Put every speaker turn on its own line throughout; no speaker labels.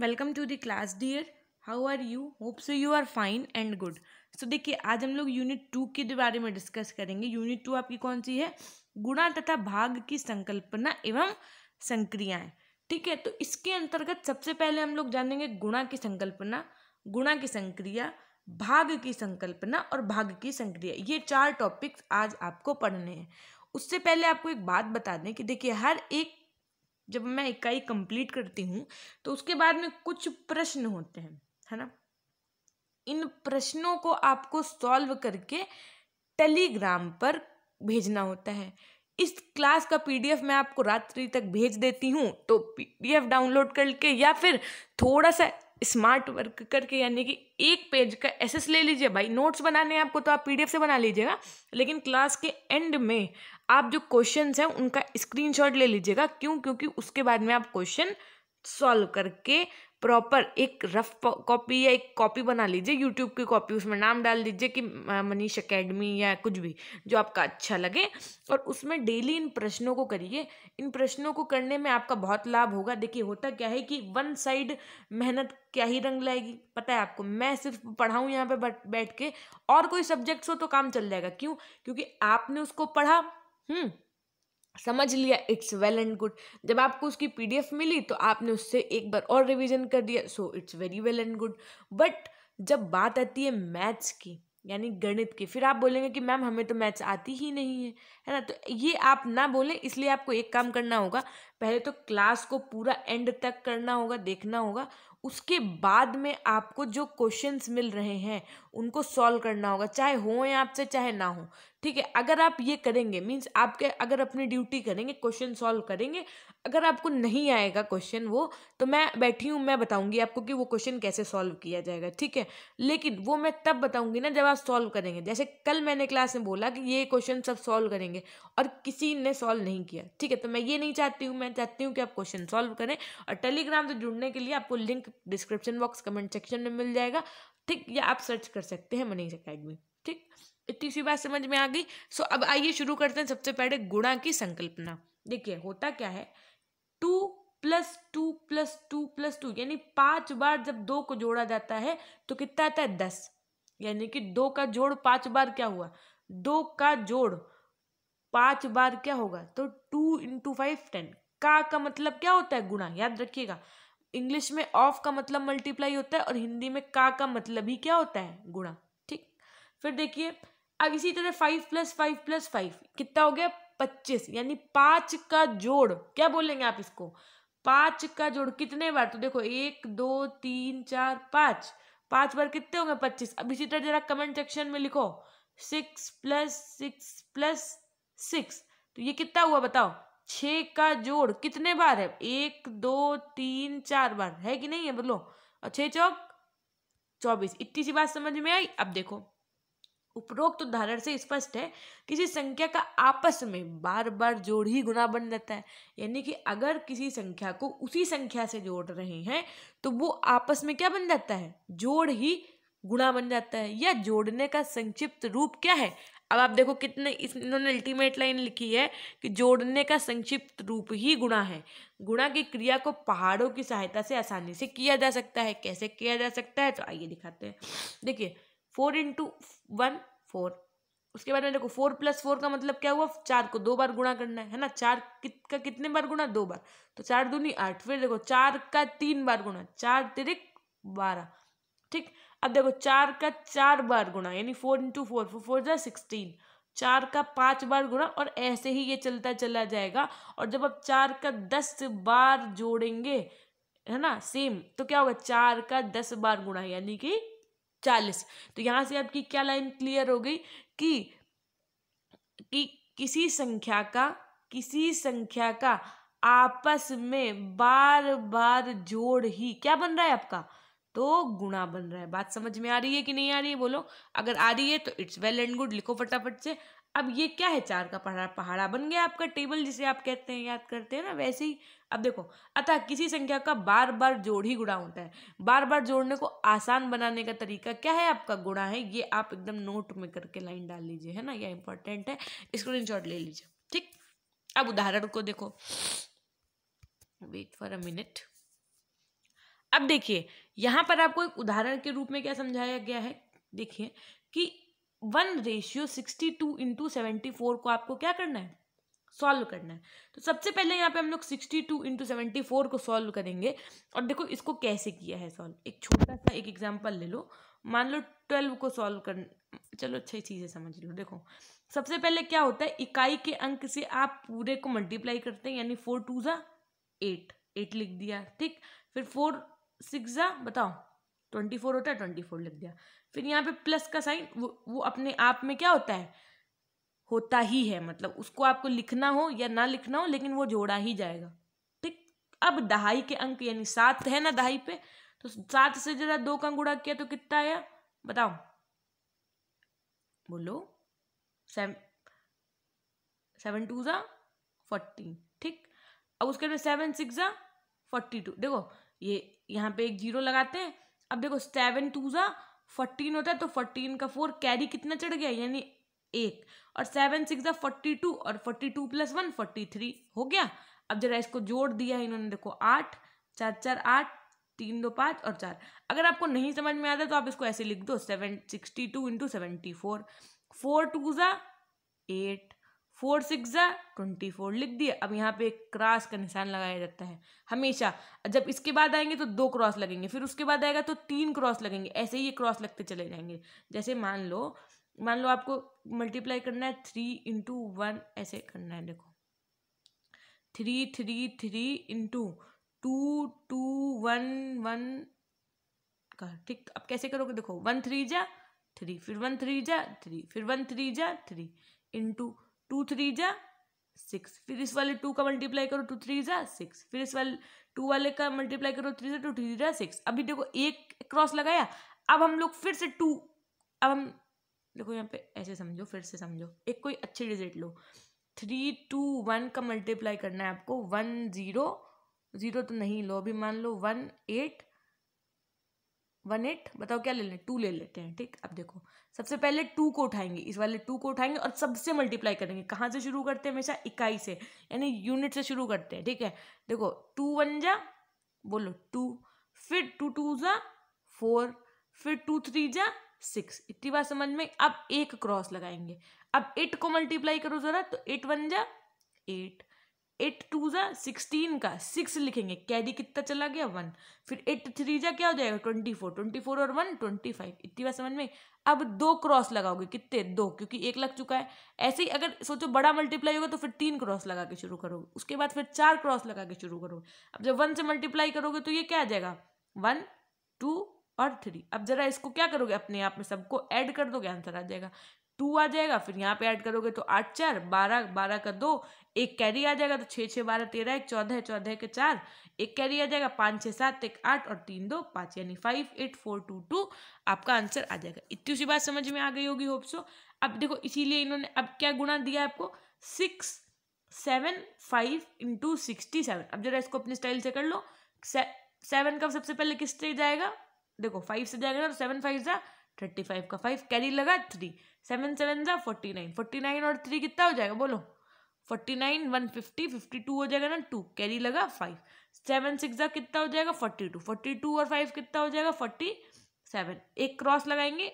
Welcome to the class dear how are you hope so you are fine and good so देखिए आज हम लोग unit to के बारे में डिस्कस करेंगे यूनिट टू आपकी कौन सी है गुणा तथा भाग की संकल्पना एवं संक्रियाएं ठीक है तो इसके अंतर्गत सबसे पहले हम लोग जानेंगे गुणा की संकल्पना गुणा की संक्रिया भाग की संकल्पना और भाग की संक्रिया ये चार टॉपिक्स आज आपको पढ़ने हैं उससे पहले आपको एक बात बता दें कि देखिए हर एक जब मैं इकाई कंप्लीट करती हूँ तो उसके बाद में कुछ प्रश्न होते हैं है ना इन प्रश्नों को आपको सॉल्व करके टेलीग्राम पर भेजना होता है इस क्लास का पीडीएफ मैं आपको रात्रि तक भेज देती हूँ तो पीडीएफ डाउनलोड करके या फिर थोड़ा सा स्मार्ट वर्क करके यानी कि एक पेज का एसेस ले लीजिए भाई नोट्स बनाने हैं आपको तो आप पीडीएफ से बना लीजिएगा लेकिन क्लास के एंड में आप जो क्वेश्चन हैं उनका स्क्रीनशॉट ले लीजिएगा क्यों क्योंकि उसके बाद में आप क्वेश्चन सॉल्व करके प्रॉपर एक रफ कॉपी या एक कॉपी बना लीजिए यूट्यूब की कॉपी उसमें नाम डाल दीजिए कि मनीष अकेडमी या कुछ भी जो आपका अच्छा लगे और उसमें डेली इन प्रश्नों को करिए इन प्रश्नों को करने में आपका बहुत लाभ होगा देखिए होता क्या है कि वन साइड मेहनत क्या ही रंग लाएगी पता है आपको मैं सिर्फ पढ़ाऊँ यहाँ पे बैठ के और कोई सब्जेक्ट्स हो तो काम चल जाएगा क्यों क्योंकि आपने उसको पढ़ा हम्म समझ लिया इट्स वेल एंड गुड जब आपको उसकी एफ मिली तो आपने उससे एक बार और रिविजन कर दिया so it's very well and good but जब बात आती है मैथ्स की यानी गणित के फिर आप बोलेंगे कि मैम हमें तो मैथ्स आती ही नहीं है है ना तो ये आप ना बोलें इसलिए आपको एक काम करना होगा पहले तो क्लास को पूरा एंड तक करना होगा देखना होगा उसके बाद में आपको जो क्वेश्चंस मिल रहे हैं उनको सॉल्व करना होगा चाहे हो या आपसे चाहे ना हो ठीक है अगर आप ये करेंगे मीन्स आपके अगर अपनी ड्यूटी करेंगे क्वेश्चन सॉल्व करेंगे अगर आपको नहीं आएगा क्वेश्चन वो तो मैं बैठी हूँ मैं बताऊँगी आपको कि वो क्वेश्चन कैसे सॉल्व किया जाएगा ठीक है लेकिन वो मैं तब बताऊँगी ना जब आप सॉल्व करेंगे जैसे कल मैंने क्लास में बोला कि ये क्वेश्चन सब सॉल्व करेंगे और किसी ने सॉल्व नहीं किया ठीक है तो मैं ये नहीं चाहती हूँ मैं चाहती हूँ कि आप क्वेश्चन सॉल्व करें और टेलीग्राम से जुड़ने के लिए आपको link description box comment section में मिल जाएगा ठीक या आप सर्च कर सकते हैं मनीष अकेडमी ठीक इतनी सी बात समझ में आ गई सो अब आइए शुरू करते हैं सबसे पहले गुणा की संकल्पना देखिए होता क्या है two plus two plus two plus two यानी पांच बार जब दो को जोड़ा जाता है तो कितना आता है दस यानी कि दो का जोड़ पांच बार क्या हुआ दो का जोड़ पांच बार क्या होगा तो टू इंटू फाइव टेन का का मतलब क्या होता है गुणा याद रखिएगा इंग्लिश में ऑफ का मतलब मल्टीप्लाई होता है और हिंदी में का का मतलब ही क्या होता है गुणा ठीक फिर देखिए अब इसी तरह five plus five plus five कितना हो गया पच्चीस यानी पाँच का जोड़ क्या बोलेंगे आप इसको पाँच का जोड़ कितने बार तो देखो एक दो तीन चार पाँच पाँच बार कितने होंगे पच्चीस अब इसी तरह जरा कमेंट सेक्शन में लिखो six plus six plus six तो ये कितना हुआ बताओ छः का जोड़ कितने बार है एक दो तीन चार बार है कि नहीं है बोलो और छः चौक चौबीस इतनी सी बात समझ में आई अब देखो उपरोक्त उदाहरण से स्पष्ट है किसी संख्या का आपस में बार बार जोड़ ही गुना बन जाता है यानी कि अगर किसी संख्या को उसी संख्या से जोड़ रहे हैं तो वो आपस में क्या बन जाता है जोड़ ही गुणा बन जाता है या जोड़ने का संक्षिप्त रूप क्या है अब आप देखो कितने इस इन्होंने अल्टीमेट लाइन लिखी है कि जोड़ने का संक्षिप्त रूप ही गुणा है गुणा की क्रिया को पहाड़ों की सहायता से आसानी से किया जा सकता है कैसे किया जा सकता है तो आइए दिखाते हैं देखिए फोर इंटू वन फोर उसके बाद में देखो फोर प्लस फोर का मतलब क्या हुआ चार को दो बार गुणा करना है है ना चार कित का कितने बार गुणा दो बार तो चार दूनी आठ फिर देखो चार का तीन बार गुणा चार तिरिक बारह ठीक अब देखो चार का चार बार गुणा यानी फोर इंटू फोर फोर फोर जा सिक्सटीन चार का पांच बार गुणा और ऐसे ही ये चलता चला जाएगा और जब आप चार का दस बार जोड़ेंगे है ना सेम तो क्या होगा चार का दस बार गुणा यानी कि चालीस तो यहाँ से आपकी क्या लाइन क्लियर हो गई कि कि किसी संख्या का किसी संख्या का आपस में बार बार जोड़ ही क्या बन रहा है आपका तो गुणा बन रहा है बात समझ में आ रही है कि नहीं आ रही है बोलो अगर आ रही है तो इट्स वेल एंड गुड लिखो फटाफट से अब ये क्या है चार का पहाड़ा पहाड़ा बन गया आपका टेबल जिसे आप कहते हैं याद करते हैं ना वैसे ही अब देखो अतः किसी संख्या का बार बार जोड़ ही गुणा होता है बार बार जोड़ने को आसान बनाने का तरीका क्या है आपका गुणा है ये आप एकदम नोट में करके लाइन डाल लीजिए है ना यह इंपॉर्टेंट है शॉट ले लीजिए ठीक अब उदाहरण को देखो वेट फॉर अ मिनट अब देखिए यहाँ पर आपको एक उदाहरण के रूप में क्या समझाया गया है देखिए कि one ratio sixty two into seventy four को आपको क्या करना है सॉल्व करना है तो सबसे पहले यहाँ पे हम लोग sixty two into seventy four को सॉल्व करेंगे और देखो इसको कैसे किया है सॉल्व एक छोटा सा एक एग्जाम्पल ले लो मान लो ट्वेल्व को सॉल्व कर चलो अच्छी चीज़ें समझ लो देखो सबसे पहले क्या होता है इकाई के अंक से आप पूरे को मल्टीप्लाई करते हैं यानी फोर टू ज़ा एट एट लिख दिया ठीक फिर फोर सिक्स ज़ा बताओ ट्वेंटी फोर होता है ट्वेंटी फोर लिख दिया फिर यहाँ पे प्लस का साइन वो वो अपने आप में क्या होता है होता ही है मतलब उसको आपको लिखना हो या ना लिखना हो लेकिन वो जोड़ा ही जाएगा ठीक अब दहाई के अंक यानी सात है ना दहाई पे तो सात से ज़रा दो का गुणा किया तो कितना आया बताओ बोलो सेवन सेवन टू ज़ा फोर्टीन ठीक अब उसके बाद सेवन सिक्स ज़ा फोर्टी टू देखो ये यहाँ पे एक जीरो लगाते हैं अब देखो सेवन टू ज़ा फोर्टीन होता है तो फोर्टीन का फोर कैरी कितना चढ़ गया यानी एक और सेवन सिक्स ज़ा फोर्टी टू और forty two plus one forty three हो गया अब जरा इसको जोड़ दिया इन्होंने देखो आठ चार चार आठ तीन दो पाँच और चार अगर आपको नहीं समझ में आता तो आप इसको ऐसे लिख दो seven sixty two into seventy four four two ज़ा एट फोर सिक्स ज़ा ट्वेंटी फोर लिख दिया अब यहाँ पे एक क्रॉस का निशान लगाया जाता है हमेशा जब इसके बाद आएंगे तो दो क्रॉस लगेंगे फिर उसके बाद आएगा तो तीन क्रॉस लगेंगे ऐसे ही ये क्रॉस लगते चले जाएंगे जैसे मान लो मान लो आपको मल्टीप्लाई करना है थ्री इंटू वन ऐसे करना है देखो three three three into two two one one का ठीक अब कैसे करोगे देखो वन थ्री जा थ्री फिर वन थ्री जा थ्री फिर वन थ्री जा थ्री इंटू टू थ्री जा सिक्स फिर इस वाले टू का मल्टीप्लाई करो टू थ्री जा सिक्स फिर इस वाले टू वाले का मल्टीप्लाई करो थ्री जा टू थ्री जा सिक्स अभी देखो एक क्रॉस लगाया अब हम लोग फिर से टू अब हम देखो यहाँ पे ऐसे समझो फिर से समझो एक कोई अच्छी डिजिट लो थ्री टू वन का मल्टीप्लाई करना है आपको वन ज़ीरो ज़ीरो तो नहीं लो अभी मान लो वन एट वन एट बताओ क्या ले लें टू ले लेते हैं ठीक अब देखो सबसे पहले टू को उठाएंगे इस वाले टू को उठाएंगे और सबसे मल्टीप्लाई करेंगे कहाँ से शुरू करते हैं हमेशा इकाई से यानी यूनिट से शुरू करते हैं ठीक है देखो टू वन जा बोलो टू फिर टू टू जा फोर फिर टू थ्री जा सिक्स इतनी बात समझ में अब एक क्रॉस लगाएंगे अब एट को मल्टीप्लाई करो ज़रा तो एट वन जा एट एट टू ज़ा सिक्सटीन का सिक्स लिखेंगे कैरी कितना चला गया वन फिर एट थ्री जा क्या हो जाएगा ट्वेंटी फोर ट्वेंटी फोर और वन ट्वेंटी फाइव इतनी बात समझ में अब दो क्रॉस लगाओगे कितने दो क्योंकि एक लग चुका है ऐसे ही अगर सोचो बड़ा मल्टीप्लाई होगा तो फिर तीन क्रॉस लगा के शुरू करोगे उसके बाद फिर चार क्रॉस लगा के शुरू करोगे अब जब वन से मल्टीप्लाई करोगे तो ये क्या आ जाएगा वन टू और थ्री अब जरा इसको क्या करोगे अपने आप में सबको ऐड कर दोगे आंसर आ जाएगा टू आ जाएगा फिर यहाँ पे ऐड करोगे तो आठ चार बारह बारह का दो एक कैरी आ जाएगा तो छः छः बारह तेरह एक चौदह चौदह के चार एक कैरी आ जाएगा पाँच छः सात एक आठ और तीन दो पाँच यानी five eight four two two आपका आंसर आ जाएगा इतनी सी बात समझ में आ गई होगी होप सो अब देखो इसीलिए इन्होंने अब क्या गुणा दिया आपको six seven five into sixty seven अब जरा इसको अपने स्टाइल से कर लो सेवन का सबसे पहले किस से जाएगा देखो फाइव से जाएगा ना तो सेवन फाइव ज़ा थर्टी फाइव का फाइव कैरी लगा थ्री सेवन सेवन जा फोर्टी नाइन फोर्टी नाइन और थ्री कितना हो जाएगा बोलो forty nine one fifty fifty two हो जाएगा ना टू कैरी लगा फाइव सेवन सिक्स जा कितना हो जाएगा फोर्टी टू फोर्टी टू और फाइव कितना हो जाएगा फोर्टी सेवन एक क्रॉस लगाएंगे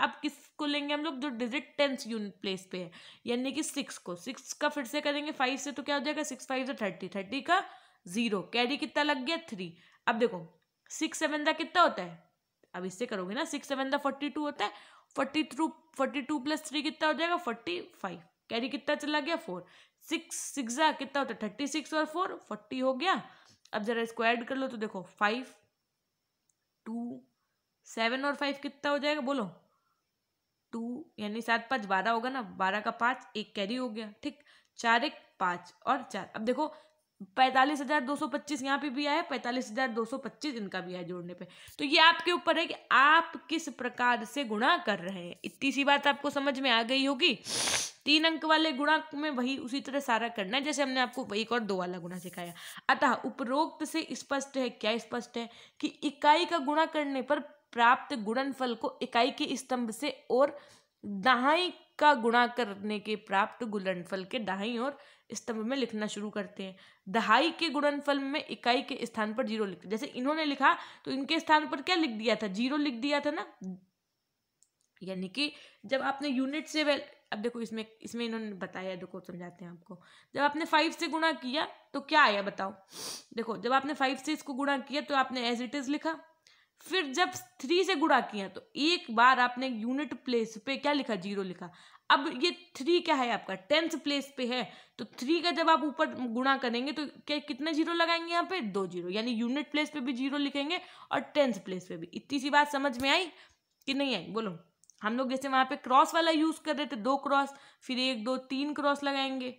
अब किसको लेंगे हम लोग जो डिजिट टेंथ यूनिट प्लेस पे है यानी कि सिक्स को सिक्स का फिर से करेंगे फाइव से तो क्या हो जाएगा सिक्स फाइव से थर्टी थर्टी का जीरो कैरी कितना लग गया थ्री अब देखो सिक्स सेवन का कितना होता है अब इससे करोगे ना सिक्स सेवन द फोर्टी टू होता है forty through forty two plus three कितना हो जाएगा फोर्टी फाइव कैरी कितना चला गया फोर सिक्स सिक्स कितना होता है थर्टी सिक्स और फोर फोर्टी हो गया अब जरा इसको ऐड कर लो तो देखो फाइव टू सेवन और फाइव कितना हो जाएगा बोलो टू यानी सात पाँच बारह होगा ना बारह का पाँच एक कैरी हो गया ठीक चार एक पाँच और चार अब देखो पैंतालीस हज़ार दो सौ पच्चीस यहाँ पे भी आया पैंतालीस हज़ार दो सौ पच्चीस इनका भी आया जोड़ने पे तो ये आपके ऊपर है कि आप किस प्रकार से गुणा कर रहे हैं इतनी सी बात आपको समझ में आ गई होगी तीन अंक वाले गुणा में वही उसी तरह सारा करना है जैसे हमने आपको एक और दो वाला गुणा सिखाया अतः उपरोक्त से स्पष्ट है क्या स्पष्ट है कि इकाई का गुणा करने पर प्राप्त गुणनफल को इकाई के स्तंभ से और दहाई का गुणा करने के प्राप्त गुणनफल के दहाई और स्तंभ में लिखना शुरू करते हैं दहाई के गुणनफल में इकाई के स्थान पर जीरो लिखते जैसे इन्होंने लिखा तो इनके स्थान पर क्या लिख दिया था जीरो लिख दिया था ना यानी कि जब आपने यूनिट से वेल अब देखो इसमें इसमें इन्होंने बताया देखो समझाते हैं आपको जब आपने फाइव से गुणा किया तो क्या आया बताओ देखो जब आपने फाइव से इसको गुणा किया तो आपने एज इट इज लिखा फिर जब थ्री से गुणा किया तो एक बार आपने यूनिट प्लेस पे क्या लिखा जीरो लिखा अब ये थ्री क्या है आपका टेंथ प्लेस पे है तो थ्री का जब आप ऊपर गुणा करेंगे तो क्या कितने जीरो लगाएंगे यहाँ पे दो जीरो यानी यूनिट प्लेस पे भी जीरो लिखेंगे और टेंथ प्लेस पे भी इतनी सी बात समझ में आई कि नहीं आई बोलो हम लोग जैसे वहाँ पे क्रॉस वाला यूज़ कर रहे थे दो क्रॉस फिर एक दो तीन क्रॉस लगाएंगे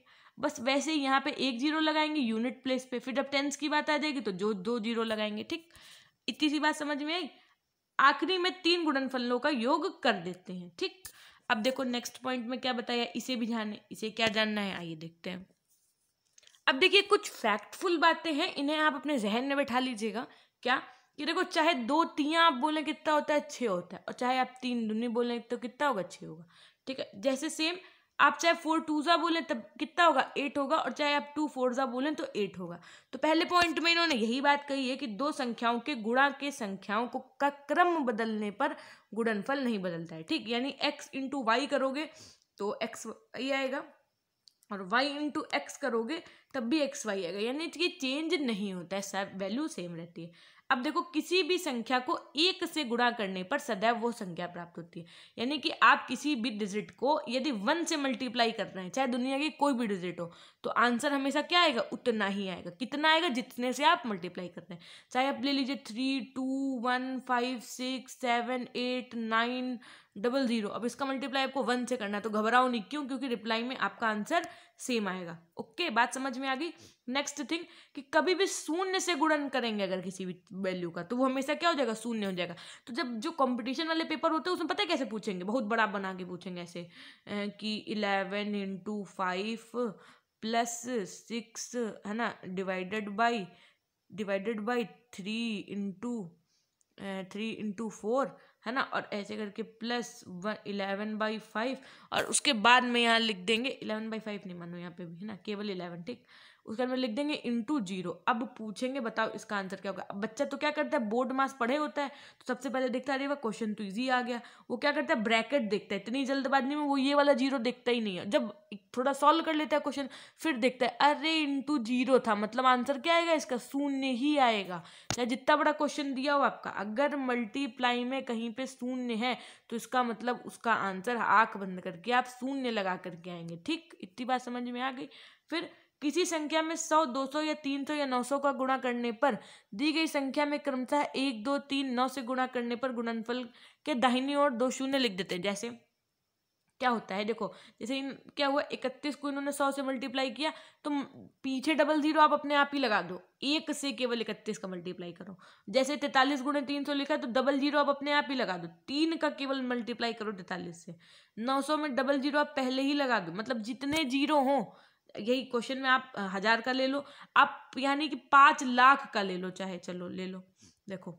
बस वैसे ही यहाँ पे एक जीरो लगाएंगे यूनिट प्लेस पे फिर जब टेंथ की बात आ जाएगी तो जो दो जीरो लगाएंगे ठीक इतनी सी बात समझ में आई आखिरी में तीन गुणनफलों का योग कर देते हैं ठीक अब देखो नेक्स्ट पॉइंट में क्या बताया इसे भी ध्यान इसे क्या जानना है आइए देखते हैं अब देखिए कुछ फैक्टफुल बातें हैं इन्हें आप अपने जहन में बैठा लीजिएगा क्या कि देखो चाहे दो तियाँ आप बोलें कितना होता है छः होता है और चाहे आप तीन दुनिया बोलें तो कितना होगा छः होगा ठीक है जैसे सेम आप चाहे फोर टू ज़ा बोलें तब कितना होगा एट होगा और चाहे आप टू फोर ज़ा बोलें तो एट होगा तो पहले पॉइंट में इन्होंने यही बात कही है कि दो संख्याओं के गुणा के संख्याओं को का क्रम बदलने पर गुणनफल नहीं बदलता है ठीक यानी एक्स इंटू वाई करोगे तो एक्स ये आएगा और वाई इंटू एक्स करोगे तब भी एक्स वाई आएगा यानी कि चेंज नहीं होता है सब वैल्यू सेम रहती है अब देखो किसी भी संख्या को एक से गुणा करने पर सदैव वो संख्या प्राप्त होती है यानी कि आप किसी भी डिजिट को यदि वन से मल्टीप्लाई कर रहे हैं चाहे दुनिया की कोई भी डिजिट हो तो आंसर हमेशा क्या आएगा उतना ही आएगा कितना आएगा जितने से आप मल्टीप्लाई कर रहे हैं चाहे आप ले लीजिए three two one five six seven eight nine double zero अब इसका मल्टीप्लाई आपको वन से करना है तो घबराओ नहीं क्यों क्योंकि रिप्लाई में आपका आंसर सेम आएगा ओके okay, बात समझ में आ गई नेक्स्ट थिंग कि कभी भी शून्य से गुणन करेंगे अगर किसी भी वैल्यू का तो वो हमेशा क्या हो जाएगा शून्य हो जाएगा तो जब जो कंपटीशन वाले पेपर होते हैं उसमें पता है कैसे पूछेंगे बहुत बड़ा बना के पूछेंगे ऐसे कि eleven into five plus six है ना divided by divided by three into three into four है ना और ऐसे करके plus one eleven by five और उसके बाद में यहाँ लिख देंगे इलेवन बाई फाइव नहीं मानो यहाँ पे भी है ना केवल इलेवन ठीक उसके बाद में लिख देंगे इंटू जीरो अब पूछेंगे बताओ इसका आंसर क्या होगा अब बच्चा तो क्या करता है बोर्ड मास पढ़े होता है तो सबसे पहले देखता है अरे वह क्वेश्चन तो ईजी आ गया वो क्या करता है ब्रैकेट देखता है इतनी जल्दबाजी में वो ये वाला जीरो देखता ही नहीं है जब थोड़ा सॉल्व कर लेता है क्वेश्चन फिर देखता है अरे इंटू जीरो था मतलब आंसर क्या आएगा इसका शून्य ही आएगा चाहे जितना बड़ा क्वेश्चन दिया हो आपका अगर मल्टीप्लाई में कहीं पे शून्य है तो इसका मतलब उसका आंसर आंख बंद करके आप शून्य लगा करके आएंगे ठीक इतनी बात समझ में आ गई फिर किसी संख्या में सौ दो सौ या तीन सौ या नौ सौ का गुणा करने पर दी गई संख्या में क्रमशः एक दो तीन नौ से गुणा करने पर गुणनफल के दाहिनी ओर दो शून्य लिख देते हैं जैसे क्या होता है देखो जैसे इन क्या हुआ इकतीस को इन्होंने सौ से मल्टीप्लाई किया तो पीछे डबल जीरो आप अपने आप ही लगा दो एक से केवल इकतीस का मल्टीप्लाई करो जैसे तैतालीस गुणे तीन सौ लिखा तो डबल जीरो आप अपने आप ही लगा दो तीन का केवल मल्टीप्लाई करो तैतालीस से नौ सौ में डबल जीरो आप पहले ही लगा दो मतलब जितने जीरो हों यही क्वेश्चन में आप हजार का ले लो आप यानी कि पांच लाख का ले लो चाहे चलो ले लो देखो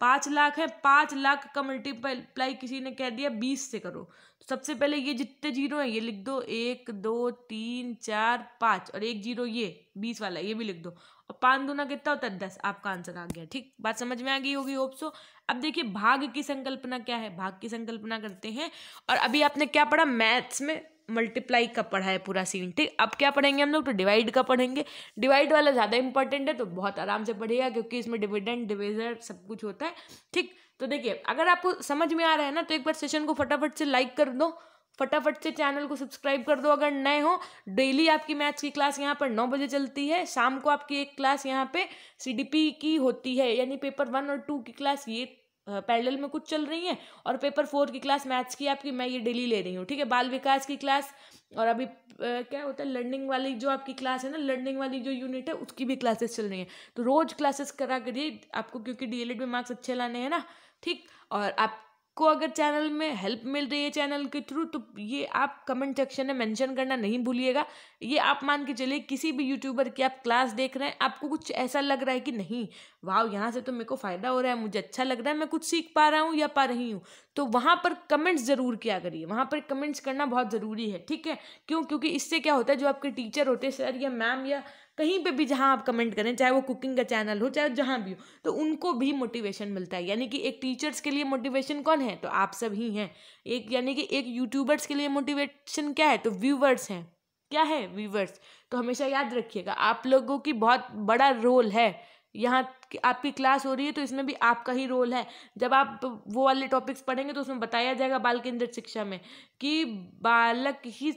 पांच लाख है पांच लाख का मल्टीप्लाई किसी ने कह दिया बीस से करो तो सबसे पहले ये जितने जीरो हैं ये लिख दो एक दो तीन चार पाँच और एक जीरो ये बीस वाला ये भी लिख दो और पाँच दूना कितना होता है दस आपका आंसर आ गया ठीक बात समझ में आ गई होगी होप सो अब देखिए भाग की संकल्पना क्या है भाग की संकल्पना करते हैं और अभी आपने क्या पढ़ा मैथ्स में मल्टीप्लाई का पढ़ा है पूरा सीन ठीक अब क्या पढ़ेंगे हम लोग तो डिवाइड का पढ़ेंगे डिवाइड वाला ज़्यादा इंपॉर्टेंट है तो बहुत आराम से पढ़िएगा क्योंकि इसमें डिविडेंट डिविजर सब कुछ होता है ठीक तो देखिए अगर आपको समझ में आ रहा है ना तो एक बार सेशन को फटाफट से लाइक कर दो फटाफट से चैनल को सब्सक्राइब कर दो अगर नए हो डेली आपकी मैथ्स की क्लास यहाँ पर नौ बजे चलती है शाम को आपकी एक क्लास यहाँ पे सीडीपी की होती है यानी पेपर वन और टू की क्लास ये पैरेलल में कुछ चल रही है और पेपर फोर की क्लास मैथ्स की आपकी मैं ये डेली ले रही हूँ ठीक है बाल विकास की क्लास और अभी आ, क्या होता है लर्निंग वाली जो आपकी क्लास है ना लर्निंग वाली जो यूनिट है उसकी भी क्लासेस चल रही हैं तो रोज़ क्लासेस करा करिए आपको क्योंकि डी में मार्क्स अच्छे लाने हैं ना ठीक और आप को अगर चैनल में हेल्प मिल रही है चैनल के थ्रू तो ये आप कमेंट सेक्शन में मेंशन करना नहीं भूलिएगा ये आप मान के चलिए किसी भी यूट्यूबर की आप क्लास देख रहे हैं आपको कुछ ऐसा लग रहा है कि नहीं वाह यहाँ से तो मेरे को फ़ायदा हो रहा है मुझे अच्छा लग रहा है मैं कुछ सीख पा रहा हूँ या पा रही हूँ तो वहाँ पर कमेंट्स ज़रूर किया करिए वहाँ पर कमेंट्स करना बहुत ज़रूरी है ठीक है क्यों क्योंकि इससे क्या होता है जो आपके टीचर होते हैं सर या मैम या कहीं पे भी जहाँ आप कमेंट करें चाहे वो कुकिंग का चैनल हो चाहे जहाँ भी हो तो उनको भी मोटिवेशन मिलता है यानी कि एक टीचर्स के लिए मोटिवेशन कौन है तो आप सब ही हैं एक यानी कि एक यूट्यूबर्स के लिए मोटिवेशन क्या है तो व्यूवर्स हैं क्या है व्यूवर्स तो हमेशा याद रखिएगा आप लोगों की बहुत बड़ा रोल है यहाँ आपकी क्लास हो रही है तो इसमें भी आपका ही रोल है जब आप वो वाले टॉपिक्स पढ़ेंगे तो उसमें बताया जाएगा बाल केंद्रित शिक्षा में कि बालक ही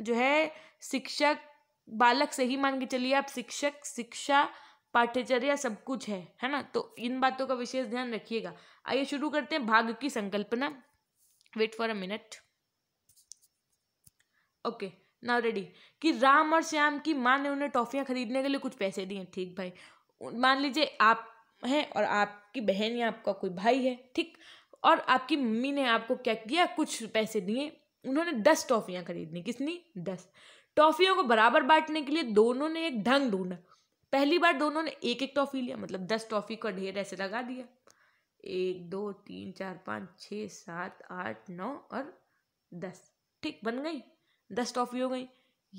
जो है शिक्षक बालक से ही मान के चलिए आप शिक्षक शिक्षा पाठ्यचर्या सब कुछ है है ना तो इन बातों का विशेष ध्यान रखिएगा आइए शुरू करते हैं भाग की संकल्पना wait for a minute okay now ready कि राम और श्याम की माँ ने उन्हें टॉफियां खरीदने के लिए कुछ पैसे दिए ठीक भाई मान लीजिए आप हैं और आपकी बहन या आपका कोई भाई है ठीक और आपकी मम्मी ने आपको क्या किया कुछ पैसे दिए उन्होंने दस टॉफियां खरीदनी कितनी दस टॉफियों को बराबर बांटने के लिए दोनों ने एक ढंग ढूंढा पहली बार दोनों ने एक एक टॉफी लिया मतलब दस टॉफी का ढेर ऐसे लगा दिया एक दो तीन चार पाँच छः सात आठ नौ और दस ठीक बन गई दस टॉफी हो गई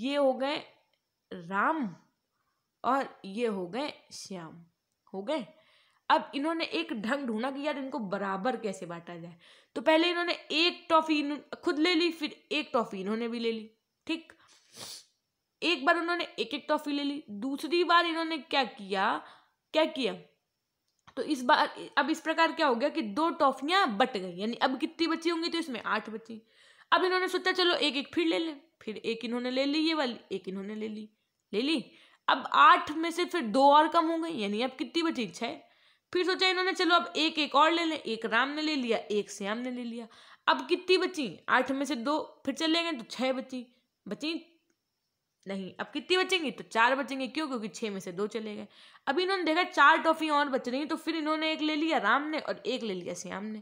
ये हो गए राम और ये हो गए श्याम हो गए अब इन्होंने एक ढंग ढूंढा कि यार इनको बराबर कैसे बांटा जाए तो पहले इन्होंने एक टॉफी खुद ले ली फिर एक टॉफी इन्होंने भी ले ली ठीक एक बार उन्होंने एक एक टॉफी ले ली दूसरी बार इन्होंने क्या किया क्या किया तो इस बार अब इस प्रकार क्या हो गया कि दो टॉफियां बट गई यानी अब कितनी बची होंगी तो इसमें आठ बची अब इन्होंने सोचा चलो एक एक फिर ले लें फिर एक इन्होंने ले ली ये वाली एक इन्होंने ले ली ले ली अब आठ में से फिर दो और कम हो गई यानी अब कितनी बची छः फिर सोचा इन्होंने चलो अब एक एक और ले लें एक राम ने ले लिया एक श्याम ने ले लिया अब कितनी बची आठ में से दो फिर चले गए तो छः बची बची नहीं अब कितनी बचेंगी तो चार बचेंगे क्यों क्योंकि छः में से दो चले गए अब इन्होंने देखा चार टॉफी और बच रही तो फिर इन्होंने एक ले लिया राम ने और एक ले लिया श्याम ने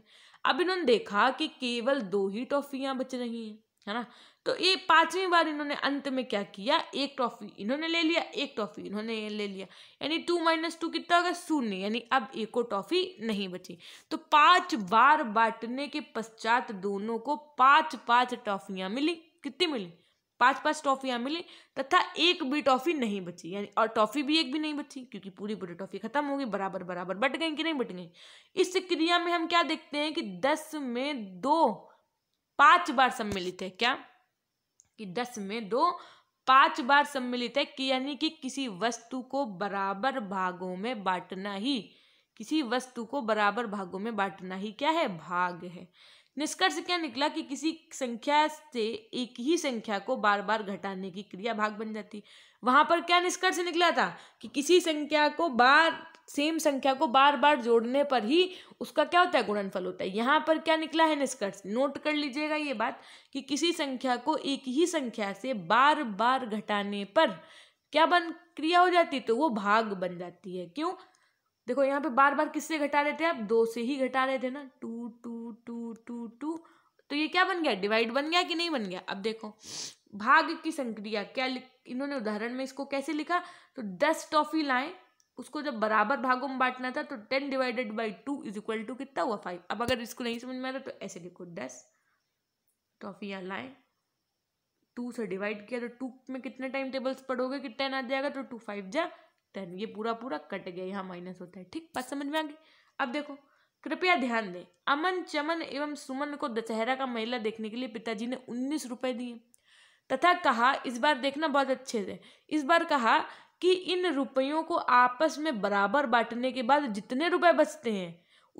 अब इन्होंने देखा कि केवल दो ही टॉफियाँ बच रही हैं है ना तो ये पांचवी बार इन्होंने अंत में क्या किया एक ट्रॉफी इन्होंने ले लिया एक ट्रॉफी इन्होंने ले लिया यानी टू माइनस टू कितना होगा शून्य यानी अब एक और ट्रॉफी नहीं बची तो पांच बार बांटने के पश्चात दोनों को पांच पांच ट्रॉफियां मिली कितनी मिली पांच पांच ट्रॉफियां मिली तथा एक भी टॉफी नहीं बची यानी और ट्रॉफी भी एक भी नहीं बची क्योंकि पूरी पूरी ट्रॉफी खत्म हो गई बराबर बराबर बट गई कि नहीं बट गई इस क्रिया में हम क्या देखते हैं कि दस में दो पांच बार सम्मिलित है क्या कि दस में दो पांच बार सम्मिलित है कि यानी कि किसी वस्तु को बराबर भागों में बांटना ही किसी वस्तु को बराबर भागों में बांटना ही क्या है भाग है निष्कर्ष क्या निकला कि किसी संख्या से एक ही संख्या को बार बार घटाने की क्रिया भाग बन जाती वहां पर क्या निष्कर्ष निकला था कि किसी संख्या को बार सेम संख्या को बार बार जोड़ने पर ही उसका क्या होता है गुणनफल होता है यहाँ पर क्या निकला है निष्कर्ष नोट कर लीजिएगा ये बात कि किसी संख्या को एक ही संख्या से बार बार घटाने पर क्या बन क्रिया हो जाती तो वो भाग बन जाती है क्यों देखो यहाँ पे बार बार किससे घटा रहे थे आप दो से ही घटा रहे थे ना two two two two two तो ये क्या बन गया डिवाइड बन गया कि नहीं बन गया अब देखो भाग की संक्रिया क्या इन्होंने उदाहरण में इसको कैसे लिखा तो दस टॉफी लाएं उसको जब बराबर भागों में बांटना था तो ten divided by two is equal to कितना हुआ फाइव अब अगर इसको नहीं समझ में आ रहा तो ऐसे लिखो दस टॉफियाँ लाएं टू से डिवाइड किया तो टू में कितने टाइम टेबल्स पढ़ोगे कि टेन आ जाएगा तो टू फाइव जा टेन ये पूरा पूरा कट गया यहाँ माइनस होता है ठीक बात समझ में आ गई अब देखो कृपया ध्यान दें अमन चमन एवं सुमन को दशहरा का मेला देखने के लिए पिताजी ने उन्नीस रुपये दिए तथा कहा इस बार देखना बहुत अच्छे से इस बार कहा कि इन रुपयों को आपस में बराबर बांटने के बाद जितने रुपए बचते हैं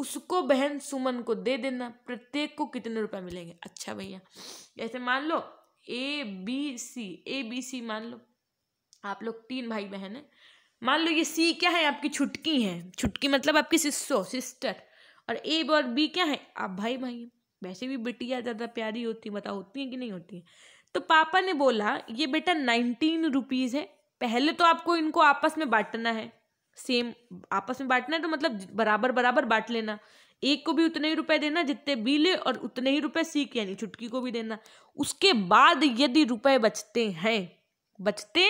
उसको बहन सुमन को दे देना प्रत्येक को कितने रुपए मिलेंगे अच्छा भैया जैसे मान लो A B C A B C मान लो आप लोग तीन भाई बहन हैं मान लो ये सी क्या है आपकी छुटकी है छुटकी मतलब आपकी सिस्सो सिस्टर और ए और बी क्या है आप भाई भाई वैसे भी बिटिया ज़्यादा प्यारी होती बताओ होती है कि नहीं होती है तो पापा ने बोला ये बेटा नाइनटीन रुपीज़ है पहले तो आपको इनको आपस में बांटना है सेम आपस में बांटना है तो मतलब बराबर बराबर बांट लेना एक को भी उतने ही रुपए देना जितने बी ले और उतने ही रुपए सी के यानी छुटकी को भी देना उसके बाद यदि रुपए बचते हैं बचते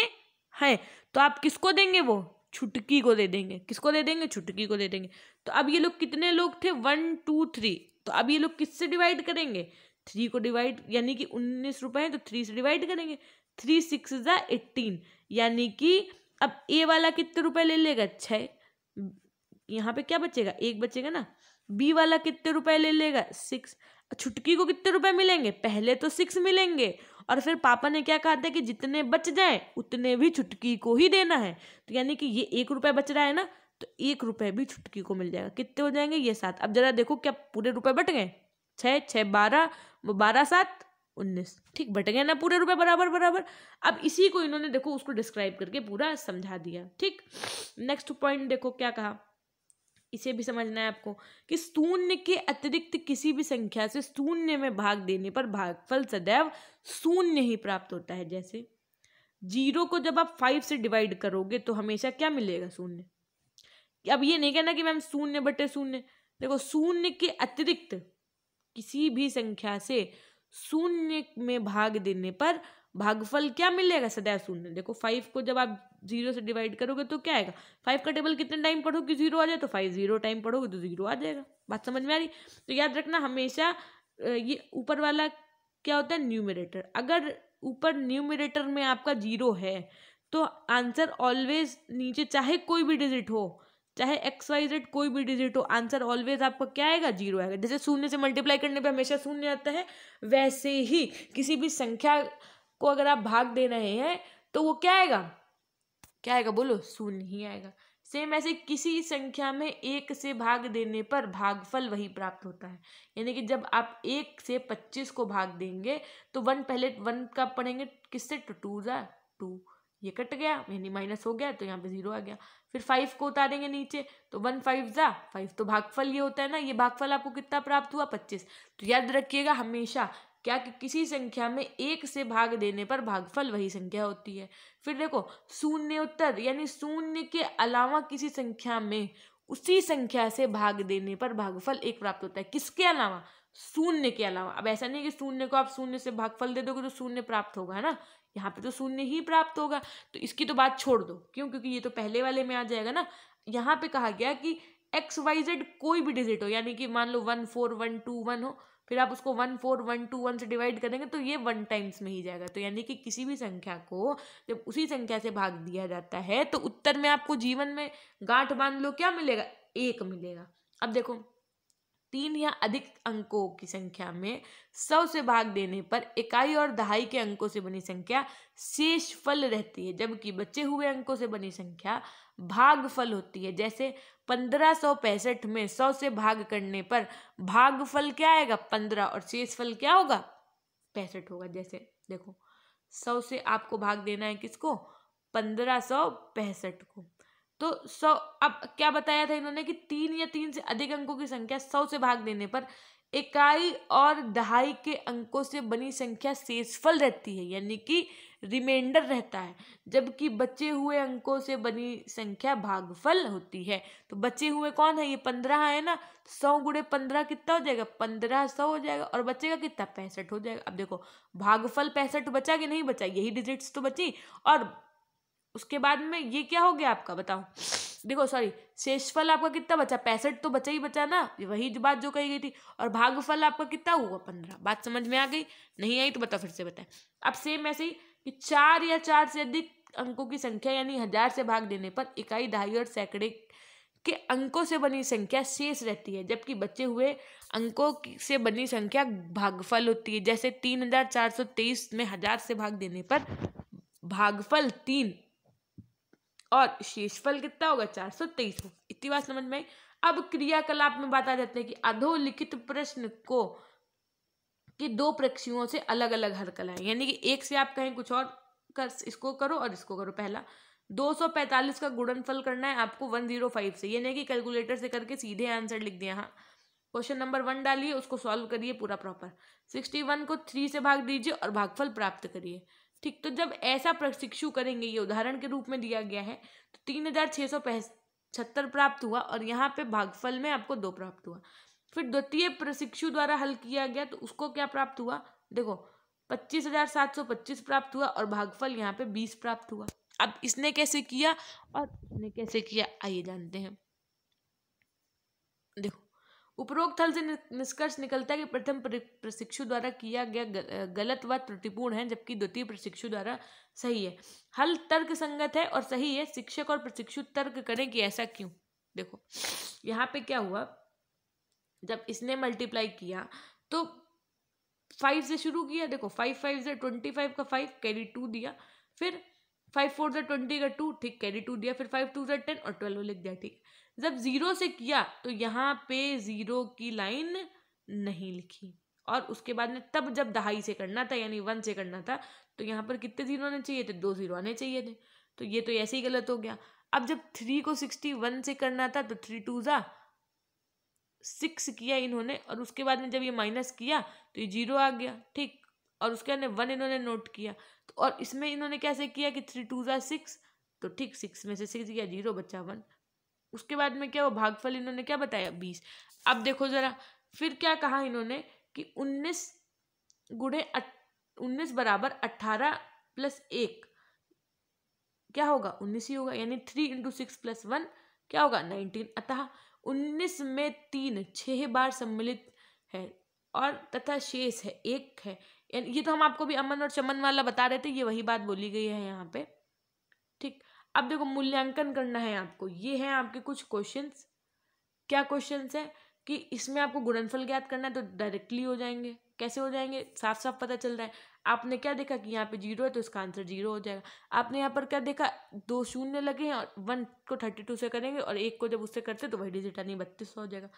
है तो आप किसको देंगे वो छुटकी को दे देंगे किसको दे देंगे छुटकी को दे देंगे तो अब ये लोग कितने लोग थे वन टू थ्री तो अब ये लोग किससे डिवाइड करेंगे थ्री को डिवाइड यानी कि उन्नीस रुपए हैं तो थ्री से डिवाइड करेंगे थ्री सिक्स ज़ा एट्टीन यानी कि अब ए वाला कितने रुपए ले लेगा छः यहाँ पे क्या बचेगा एक बचेगा ना बी वाला कितने रुपए ले लेगा सिक्स छुटकी को कितने रुपए मिलेंगे पहले तो सिक्स मिलेंगे और फिर पापा ने क्या कहा था कि जितने बच जाए उतने भी छुटकी को ही देना है तो यानी कि ये एक रुपये बच रहा है ना तो एक रुपये भी छुटकी को मिल जाएगा कितने हो जाएंगे ये सात अब जरा देखो क्या पूरे रुपये बट गए छः छः बारह बारह सात उन्नीस ठीक बट गए ना पूरे रुपये बराबर बराबर अब इसी को इन्होंने देखो उसको डिस्क्राइब करके पूरा समझा दिया ठीक नेक्स्ट पॉइंट देखो क्या कहा इसे भी समझना है आपको कि शून्य के अतिरिक्त किसी भी संख्या से शून्य में भाग देने पर भागफल सदैव शून्य ही प्राप्त होता है जैसे जीरो को जब आप फाइव से डिवाइड करोगे तो हमेशा क्या मिलेगा शून्य अब ये नहीं कहना कि मैम शून्य बटे शून्य देखो शून्य के अतिरिक्त किसी भी संख्या से शून्य में भाग देने पर भागफल क्या मिलेगा सदैव शून्य देखो फाइव को जब आप जीरो से डिवाइड करोगे तो क्या आएगा फाइव का टेबल कितने टाइम पढ़ोगे जीरो आ जाए तो फाइव जीरो टाइम पढ़ोगे तो जीरो आ जाएगा बात समझ में आ रही तो याद रखना हमेशा ये ऊपर वाला क्या होता है न्यूमिरेटर अगर ऊपर न्यूमिरेटर में आपका जीरो है तो आंसर ऑलवेज नीचे चाहे कोई भी डिजिट हो चाहे एक्स वाई जेड कोई भी डिजिट हो आंसर ऑलवेज आपका क्या आएगा जीरो आएगा जैसे शून्य से मल्टीप्लाई करने पे हमेशा शून्य आता है वैसे ही किसी भी संख्या को अगर आप भाग दे रहे हैं तो वो क्या आएगा क्या आएगा बोलो शून्य ही आएगा सेम ऐसे किसी संख्या में एक से भाग देने पर भागफल वही प्राप्त होता है यानी कि जब आप एक से पच्चीस को भाग देंगे तो वन पहले वन का पढ़ेंगे किससे तो टू जा टू ये कट गया यानी माइनस हो गया तो यहाँ पे जीरो आ गया फिर फाइव को उतारेंगे नीचे तो वन फाइव जा फाइव तो भागफल ये होता है ना ये भागफल आपको कितना प्राप्त हुआ पच्चीस तो याद रखिएगा हमेशा क्या कि किसी संख्या में एक से भाग देने पर भागफल वही संख्या होती है फिर देखो शून्य उत्तर यानी शून्य के अलावा किसी संख्या में उसी संख्या से भाग देने पर भागफल एक प्राप्त होता है किसके अलावा शून्य के अलावा अब ऐसा नहीं कि शून्य को आप शून्य से भागफल दे दोगे तो शून्य प्राप्त होगा है ना यहाँ पे तो शून्य ही प्राप्त होगा तो इसकी तो बात छोड़ दो क्यों क्योंकि ये तो पहले वाले में आ जाएगा ना यहाँ पे कहा गया कि एक्स वाई जेड कोई भी डिजिट हो यानी कि मान लो one four one two one हो फिर आप उसको one four one two one से डिवाइड करेंगे तो ये वन टाइम्स में ही जाएगा तो यानी कि किसी भी संख्या को जब उसी संख्या से भाग दिया जाता है तो उत्तर में आपको जीवन में गांठ बांध लो क्या मिलेगा एक मिलेगा अब देखो तीन या अधिक अंकों की संख्या में सौ से भाग देने पर इकाई और दहाई के अंकों से बनी संख्या शेष फल रहती है जबकि बचे हुए अंकों से बनी संख्या भागफल होती है जैसे पंद्रह में सौ से भाग करने पर भागफल क्या आएगा पंद्रह और शेष फल क्या होगा पैंसठ होगा जैसे देखो सौ से आपको भाग देना है किसको पंद्रह सौ पैंसठ को तो सौ अब क्या बताया था इन्होंने कि तीन या तीन से अधिक अंकों की संख्या सौ से भाग देने पर इकाई और दहाई के अंकों से बनी संख्या शेषफल रहती है यानी कि रिमाइंडर रहता है जबकि बचे हुए अंकों से बनी संख्या भागफल होती है तो बचे हुए कौन है ये पंद्रह है ना तो सौ गुड़े पंद्रह कितना हो जाएगा पंद्रह सौ हो जाएगा और बचेगा कितना पैंसठ हो जाएगा अब देखो भागफल पैंसठ बचा कि नहीं बचा यही डिजिट्स तो बची और उसके बाद में ये क्या हो गया आपका बताओ देखो सॉरी शेषफल आपका कितना बचा पैंसठ तो बचा ही बचा ना वही जो बात जो कही गई थी और भागफल आपका कितना हुआ पंद्रह बात समझ में आ गई नहीं आई तो बताओ फिर से बताए अब सेम ऐसे ही कि चार या चार से अधिक अंकों की संख्या यानी हजार से भाग देने पर इकाई दहाई और सैकड़े के अंकों से बनी संख्या शेष रहती है जबकि बचे हुए अंकों से बनी संख्या भागफल होती है जैसे तीन हजार चार सौ तेईस में हजार से भाग देने पर भागफल तीन और शेषफल कितना होगा चार सौ तेईस होगा इतनी बात समझ में अब क्रियाकलाप में बात आ जाती है कि अधोलिखित प्रश्न को कि दो प्रक्षियों से अलग अलग हरकल है यानी कि एक से आप कहें कुछ और कर इसको करो और इसको करो पहला 245 का गुणनफल करना है आपको 105 से यानी कि कैलकुलेटर से करके सीधे आंसर लिख दिया हाँ क्वेश्चन नंबर वन डालिए उसको सॉल्व करिए पूरा प्रॉपर 61 को थ्री से भाग दीजिए और भागफल प्राप्त करिए ठीक तो जब ऐसा प्रशिक्षु करेंगे ये उदाहरण के रूप में दिया गया है तो तीन हजार छः सौ छहत्तर प्राप्त हुआ और यहाँ पे भागफल में आपको दो प्राप्त हुआ फिर द्वितीय प्रशिक्षु द्वारा हल किया गया तो उसको क्या प्राप्त हुआ देखो पच्चीस हजार सात सौ पच्चीस प्राप्त हुआ और भागफल यहाँ पे बीस प्राप्त हुआ अब इसने कैसे किया और इसने कैसे किया आइए जानते हैं देखो उपरोक्त हल से निष्कर्ष निकलता है कि प्रथम प्रशिक्षु द्वारा किया गया गलत व त्रुटिपूर्ण है जबकि द्वितीय प्रशिक्षु द्वारा सही है हल तर्क संगत है और सही है शिक्षक और प्रशिक्षु तर्क करें कि ऐसा क्यों देखो यहाँ पे क्या हुआ जब इसने मल्टीप्लाई किया तो फाइव से शुरू किया देखो फाइव फाइव से ट्वेंटी फाइव का फाइव कैरी टू दिया फिर फाइव फोर से ट्वेंटी का टू ठीक कैरी टू दिया फिर फाइव टू से टेन और ट्वेल्व लिख दिया ठीक जब ज़ीरो से किया तो यहाँ पे ज़ीरो की लाइन नहीं लिखी और उसके बाद में तब जब दहाई से करना था यानी वन से करना था तो यहाँ पर कितने ज़ीरो आने चाहिए थे दो ज़ीरो आने चाहिए थे तो ये तो ऐसे ही गलत हो गया अब जब थ्री को सिक्सटी वन से करना था तो थ्री टू ज़ा सिक्स किया इन्होंने और उसके बाद में जब ये माइनस किया तो ये जीरो आ गया ठीक और उसके बाद वन इन्होंने नोट किया तो और इसमें इन्होंने कैसे किया कि थ्री टू ज़ा सिक्स तो ठीक सिक्स में से सिक्स गया जीरो बचा वन उसके बाद में क्या वो भागफल इन्होंने क्या बताया बीस अब देखो ज़रा फिर क्या कहा इन्होंने कि उन्नीस गुड़े उन्नीस बराबर अट्ठारह प्लस एक क्या होगा उन्नीस ही होगा यानी three into six plus one क्या होगा नाइनटीन अतः उन्नीस में तीन छः बार सम्मिलित है और तथा शेष है एक है ये तो हम आपको भी अमन और चमन वाला बता रहे थे ये वही बात बोली गई है यहाँ पे ठीक अब देखो मूल्यांकन करना है आपको ये है आपके कुछ क्वेश्चंस क्या क्वेश्चंस है कि इसमें आपको गुणनफल ज्ञात करना है तो डायरेक्टली हो जाएंगे कैसे हो जाएंगे साफ साफ पता चल रहा है आपने क्या देखा कि यहाँ पे जीरो है तो इसका आंसर जीरो हो जाएगा आपने यहाँ पर क्या देखा दो शून्य लगे हैं और वन को थर्टी टू से करेंगे और एक को जब उससे करते तो वही डिजिट आनी बत्तीस हो जाएगा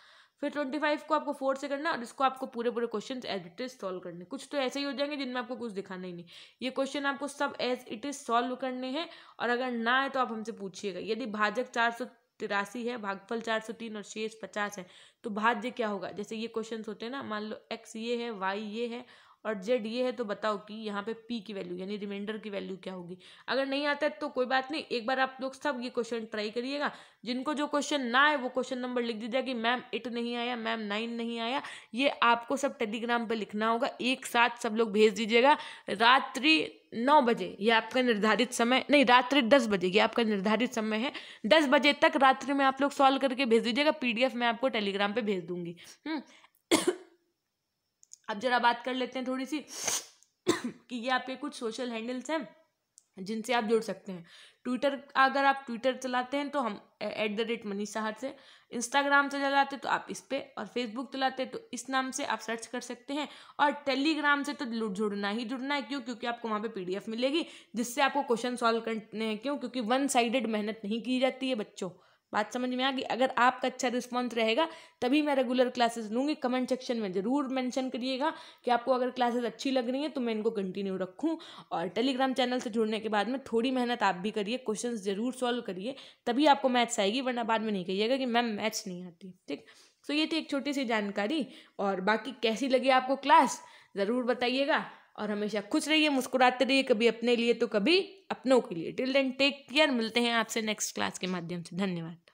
फिर ट्वेंटी फाइव को आपको फोर से करना और इसको आपको पूरे पूरे question as it is solve करने कुछ तो ऐसे ही हो जाएंगे जिनमें आपको कुछ दिखाना ही नहीं ये क्वेश्चन आपको सब एज इट इज सॉल्व करने हैं और अगर ना है तो आप हमसे पूछिएगा यदि भाजक चार सौ तिरासी है भागफल चार सौ तीन और शेष पचास है तो भाज्य क्या होगा जैसे ये क्वेश्चन होते हैं ना मान लो एक्स ये है वाई ये है और जेड ये है तो बताओ कि यहाँ पे पी की वैल्यू यानी रिमाइंडर की वैल्यू क्या होगी अगर नहीं आता है तो कोई बात नहीं एक बार आप लोग सब ये क्वेश्चन ट्राई करिएगा जिनको जो क्वेश्चन ना आए वो क्वेश्चन नंबर लिख दीजिएगा कि मैम एट नहीं आया मैम नाइन नहीं आया ये आपको सब टेलीग्राम पर लिखना होगा एक साथ सब लोग भेज दीजिएगा रात्रि नौ बजे ये आपका निर्धारित समय नहीं रात्रि दस बजे ये आपका निर्धारित समय है दस बजे तक रात्रि में आप लोग सॉल्व करके भेज दीजिएगा पीडीएफ मैं आपको टेलीग्राम पे भेज दूंगी हम्म। अब जरा बात कर लेते हैं थोड़ी सी कि ये आपके कुछ सोशल हैंडल्स हैं जिनसे आप जुड़ सकते हैं ट्विटर अगर आप ट्विटर चलाते हैं तो हम at the rate Manish Sahar से इंस्टाग्राम से चलाते तो आप इस पर और फेसबुक चलाते तो इस नाम से आप सर्च कर सकते हैं और टेलीग्राम से तो जुड़ना ही जुड़ना है क्यों क्योंकि आपको वहाँ पे पीडीएफ मिलेगी जिससे आपको क्वेश्चन सॉल्व करने हैं क्यों क्योंकि वन साइडेड मेहनत नहीं की जाती है बच्चों बात समझ में आ गई अगर आपका अच्छा रिस्पॉन्स रहेगा तभी मैं रेगुलर क्लासेस लूँगी कमेंट सेक्शन में ज़रूर मेंशन करिएगा कि आपको अगर क्लासेस अच्छी लग रही हैं तो मैं इनको कंटिन्यू रखूँ और टेलीग्राम चैनल से जुड़ने के बाद में थोड़ी मेहनत आप भी करिए क्वेश्चन ज़रूर सॉल्व करिए तभी आपको मैथ्स आएगी वरना बाद में नहीं कहिएगा कि मैम मैथ्स नहीं आती ठीक तो ये थी एक छोटी सी जानकारी और बाकी कैसी लगी आपको क्लास ज़रूर बताइएगा और हमेशा खुश रहिए मुस्कुराते रहिए कभी अपने लिए तो कभी अपनों के लिए टिल देन टेक केयर मिलते हैं आपसे नेक्स्ट क्लास के माध्यम से धन्यवाद